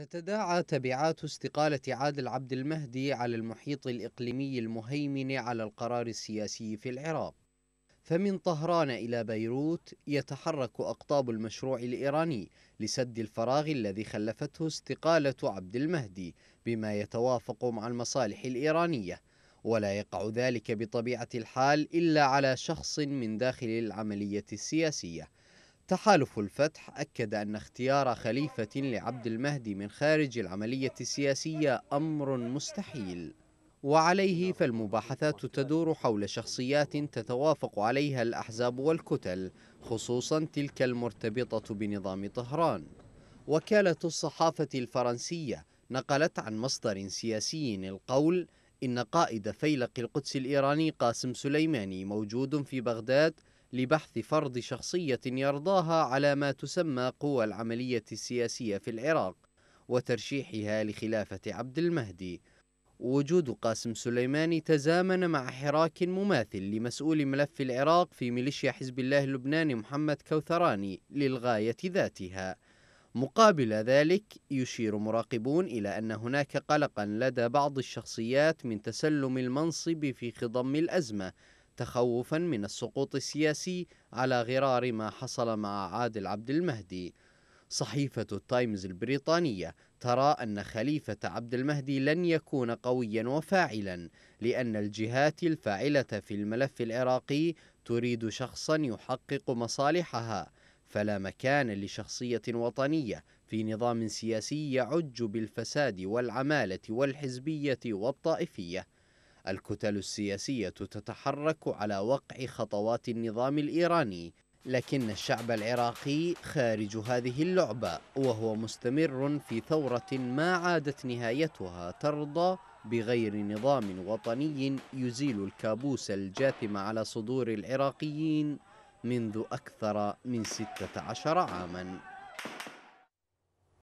تتداعى تبعات استقالة عادل عبد المهدي على المحيط الإقليمي المهيمن على القرار السياسي في العراق فمن طهران إلى بيروت يتحرك أقطاب المشروع الإيراني لسد الفراغ الذي خلفته استقالة عبد المهدي بما يتوافق مع المصالح الإيرانية ولا يقع ذلك بطبيعة الحال إلا على شخص من داخل العملية السياسية تحالف الفتح أكد أن اختيار خليفة لعبد المهدي من خارج العملية السياسية أمر مستحيل وعليه فالمباحثات تدور حول شخصيات تتوافق عليها الأحزاب والكتل خصوصا تلك المرتبطة بنظام طهران وكالة الصحافة الفرنسية نقلت عن مصدر سياسي القول إن قائد فيلق القدس الإيراني قاسم سليماني موجود في بغداد لبحث فرض شخصية يرضاها على ما تسمى قوى العملية السياسية في العراق وترشيحها لخلافة عبد المهدي وجود قاسم سليماني تزامن مع حراك مماثل لمسؤول ملف العراق في ميليشيا حزب الله اللبناني محمد كوثراني للغاية ذاتها مقابل ذلك يشير مراقبون إلى أن هناك قلقا لدى بعض الشخصيات من تسلم المنصب في خضم الأزمة تخوفا من السقوط السياسي على غرار ما حصل مع عادل عبد المهدي صحيفة التايمز البريطانية ترى أن خليفة عبد المهدي لن يكون قويا وفاعلا لأن الجهات الفاعلة في الملف العراقي تريد شخصا يحقق مصالحها فلا مكان لشخصية وطنية في نظام سياسي يعج بالفساد والعمالة والحزبية والطائفية الكتل السياسية تتحرك على وقع خطوات النظام الإيراني لكن الشعب العراقي خارج هذه اللعبة وهو مستمر في ثورة ما عادت نهايتها ترضى بغير نظام وطني يزيل الكابوس الجاثم على صدور العراقيين منذ أكثر من 16 عاماً